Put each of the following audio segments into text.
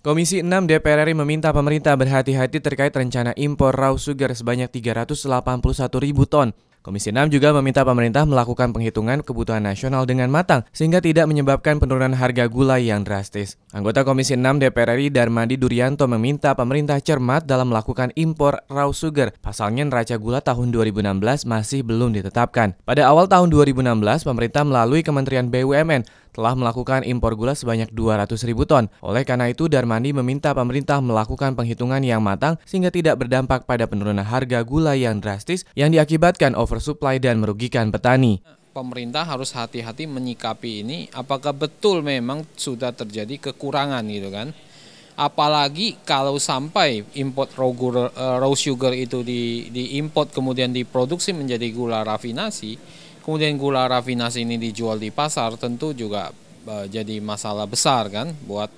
Komisi 6 DPR RI meminta pemerintah berhati-hati terkait rencana impor raw sugar sebanyak 381 ribu ton. Komisi 6 juga meminta pemerintah melakukan penghitungan kebutuhan nasional dengan matang sehingga tidak menyebabkan penurunan harga gula yang drastis. Anggota Komisi 6 DPR RI Darmadi Durianto meminta pemerintah cermat dalam melakukan impor raw sugar. Pasalnya neraca gula tahun 2016 masih belum ditetapkan. Pada awal tahun 2016, pemerintah melalui Kementerian BUMN telah melakukan impor gula sebanyak 200 ribu ton. Oleh karena itu, Darmandi meminta pemerintah melakukan penghitungan yang matang sehingga tidak berdampak pada penurunan harga gula yang drastis yang diakibatkan oversupply dan merugikan petani pemerintah harus hati-hati menyikapi ini apakah betul memang sudah terjadi kekurangan gitu kan apalagi kalau sampai import raw, eh, sugar itu di diimport kemudian diproduksi menjadi gula rafinasi kemudian gula rafinasi ini dijual di pasar tentu juga uh, jadi masalah besar kan buat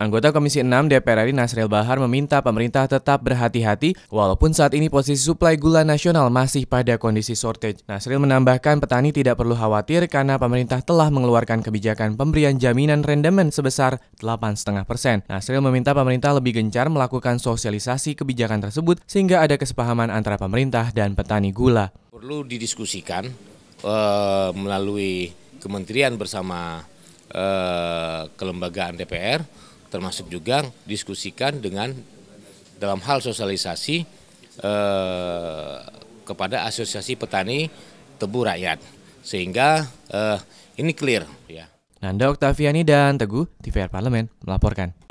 Anggota Komisi 6 DPR RI Nasril Bahar meminta pemerintah tetap berhati-hati walaupun saat ini posisi suplai gula nasional masih pada kondisi shortage. Nasril menambahkan petani tidak perlu khawatir karena pemerintah telah mengeluarkan kebijakan pemberian jaminan rendemen sebesar 8,5 persen. Nasril meminta pemerintah lebih gencar melakukan sosialisasi kebijakan tersebut sehingga ada kesepahaman antara pemerintah dan petani gula. Perlu didiskusikan uh, melalui kementerian bersama uh, kelembagaan DPR, termasuk juga diskusikan dengan dalam hal sosialisasi eh, kepada asosiasi petani tebu rakyat sehingga eh, ini clear ya. Nanda Oktaviani dan Teguh TVR Parlemen melaporkan.